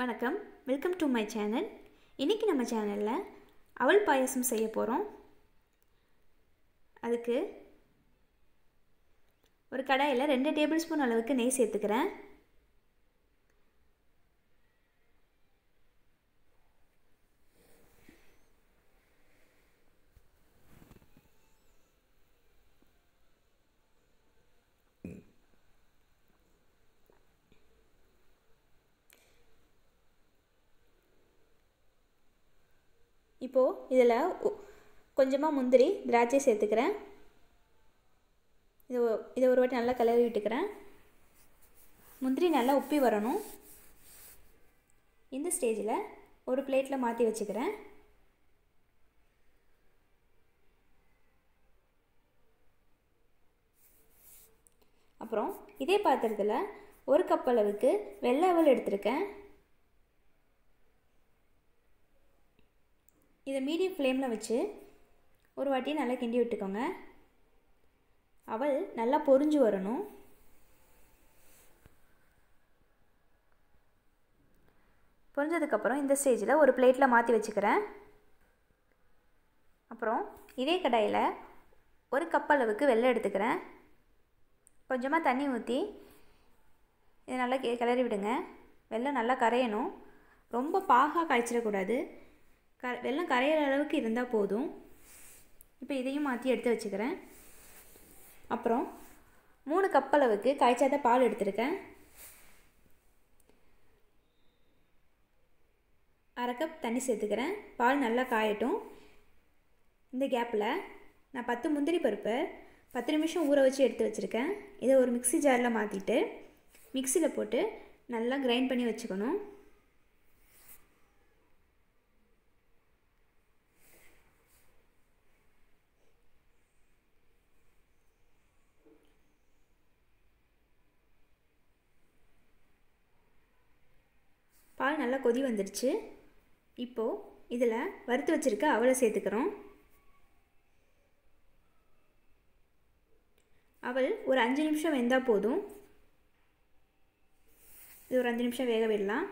வணக்கம் welcome to my channel இன்றைக்கி நம்ம சேனலில் அவல் பாயசம் செய்ய போகிறோம் அதுக்கு ஒரு கடாயில் ரெண்டு டேபிள் ஸ்பூன் அளவுக்கு நெய் சேர்த்துக்கிறேன் இப்போது இதில் கொஞ்சமாக முந்திரி திராட்சை சேர்த்துக்கிறேன் இது இதை ஒரு வாட்டி நல்லா கிளறி விட்டுக்கிறேன் முந்திரி நல்லா உப்பி வரணும் இந்த ஸ்டேஜில் ஒரு பிளேட்டில் மாற்றி வச்சுக்கிறேன் அப்புறம் இதே பாத்திரத்தில் ஒரு கப் அளவுக்கு வெள்ளை அவல் எடுத்திருக்கேன் இதை மீடியம் ஃப்ளேமில் வச்சு ஒரு வாட்டி நல்லா கிண்டி விட்டுக்கோங்க அவள் நல்லா பொறிஞ்சு வரணும் பொறிஞ்சதுக்கப்புறம் இந்த ஸ்டேஜில் ஒரு பிளேட்டில் மாற்றி வச்சுக்கிறேன் அப்புறம் இதே கடாயில் ஒரு கப் அளவுக்கு வெள்ளை எடுத்துக்கிறேன் கொஞ்சமாக தண்ணி ஊற்றி இதை நல்லா கிளறி விடுங்க வெள்ளம் நல்லா கரையணும் ரொம்ப பாகாக காய்ச்சிடக்கூடாது க வெள்ளம் கரையிற அளவுக்கு இருந்தால் போதும் இப்போ இதையும் மாற்றி எடுத்து வச்சுக்கிறேன் அப்புறம் மூணு கப் அளவுக்கு காய்ச்சாத பால் எடுத்துருக்கேன் அரை கப் தண்ணி சேர்த்துக்கிறேன் பால் நல்லா காயட்டும் இந்த கேப்பில் நான் பத்து முந்திரி பருப்பு பத்து நிமிஷம் ஊற வச்சு எடுத்து வச்சுருக்கேன் இதை ஒரு மிக்சி ஜாரில் மாற்றிட்டு மிக்சியில் போட்டு நல்லா கிரைண்ட் பண்ணி வச்சுக்கணும் பால் நல்லா கொதி வந்துடுச்சு இப்போது இதில் வறுத்து வச்சுருக்க அவளை சேர்த்துக்கிறோம் அவள் ஒரு அஞ்சு நிமிஷம் வெந்தால் போதும் இது ஒரு அஞ்சு நிமிஷம் வேக விடலாம்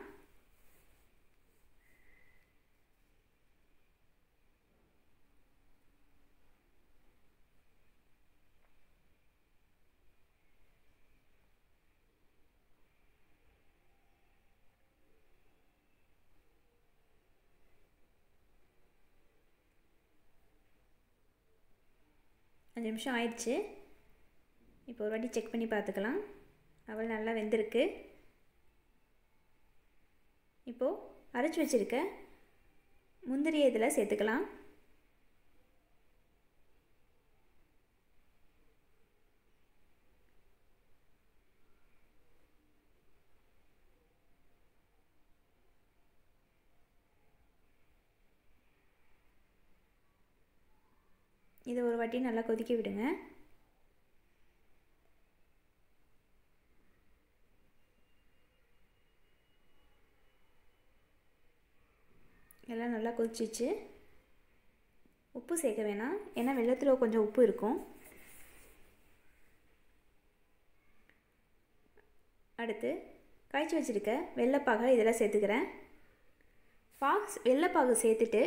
அஞ்சு நிமிஷம் ஆயிடுச்சு இப்போ ஒரு வாட்டி செக் பண்ணி பார்த்துக்கலாம் அவள் நல்லா வெந்திருக்கு இப்போது அரைச்சி வச்சுருக்க முந்திரியை இதில் சேர்த்துக்கலாம் இதை ஒரு வாட்டி நல்லா கொதிக்க விடுங்க எல்லாம் நல்லா கொதிச்சிச்சு உப்பு சேர்க்க வேணாம் ஏன்னா வெள்ளத்தில் கொஞ்சம் உப்பு இருக்கும் அடுத்து காய்ச்சி வச்சுருக்க வெள்ளப்பாக இதெல்லாம் சேர்த்துக்கிறேன் ஃபாக்ஸ் வெள்ளப்பாக சேர்த்துட்டு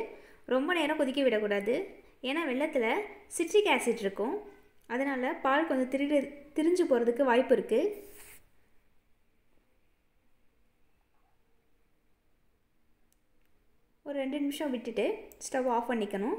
ரொம்ப நேரம் கொதிக்க விடக்கூடாது ஏன்னா வெள்ளத்தில் சிட்ரிக் ஆசிட் இருக்கும் அதனால் பால் கொஞ்சம் திரு திரிஞ்சு போகிறதுக்கு வாய்ப்பு இருக்குது ஒரு ரெண்டு நிமிஷம் விட்டுட்டு ஸ்டவ் ஆஃப் பண்ணிக்கணும்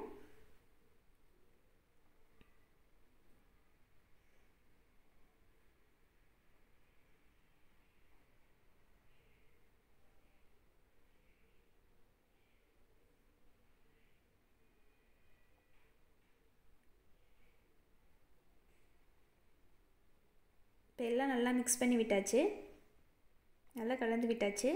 எல்லாம் நல்லா மிக்ஸ் பண்ணி விட்டாச்சு நல்லா கலந்து விட்டாச்சு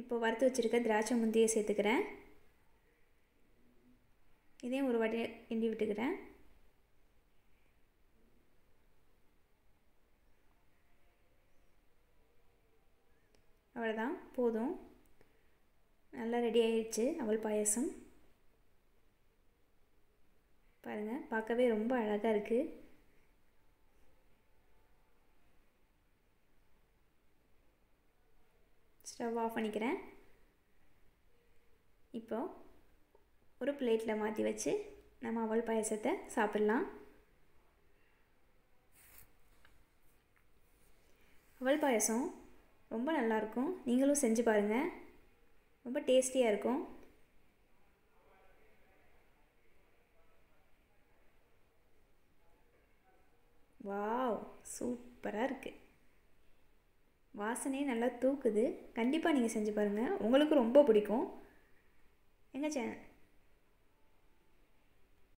இப்போ வறுத்து வச்சுருக்க திராட்சை முந்தியை சேர்த்துக்கிறேன் இதையும் ஒரு வாட்டி கிண்டி விட்டுக்கிறேன் அவ்வளோதான் போதும் நல்லா ரெடி ஆயிடுச்சு அவள் பாயசம் பாருங்கள் பார்க்கவே ரொம்ப அழகாக இருக்குது ஸ்டவ் ஆஃப் பண்ணிக்கிறேன் இப்போது ஒரு பிளேட்டில் மாற்றி வச்சு நம்ம அவள் பாயசத்தை சாப்பிட்லாம் அவள் பாயசம் ரொம்ப நல்லாயிருக்கும் நீங்களும் செஞ்சு பாருங்கள் ரொம்ப டேஸ்டியாக இருக்கும் வாவ் சூப்பராக இருக்குது வாசனையே நல்லா தூக்குது கண்டிப்பாக நீங்கள் செஞ்சு பாருங்கள் உங்களுக்கு ரொம்ப பிடிக்கும் என்ன சே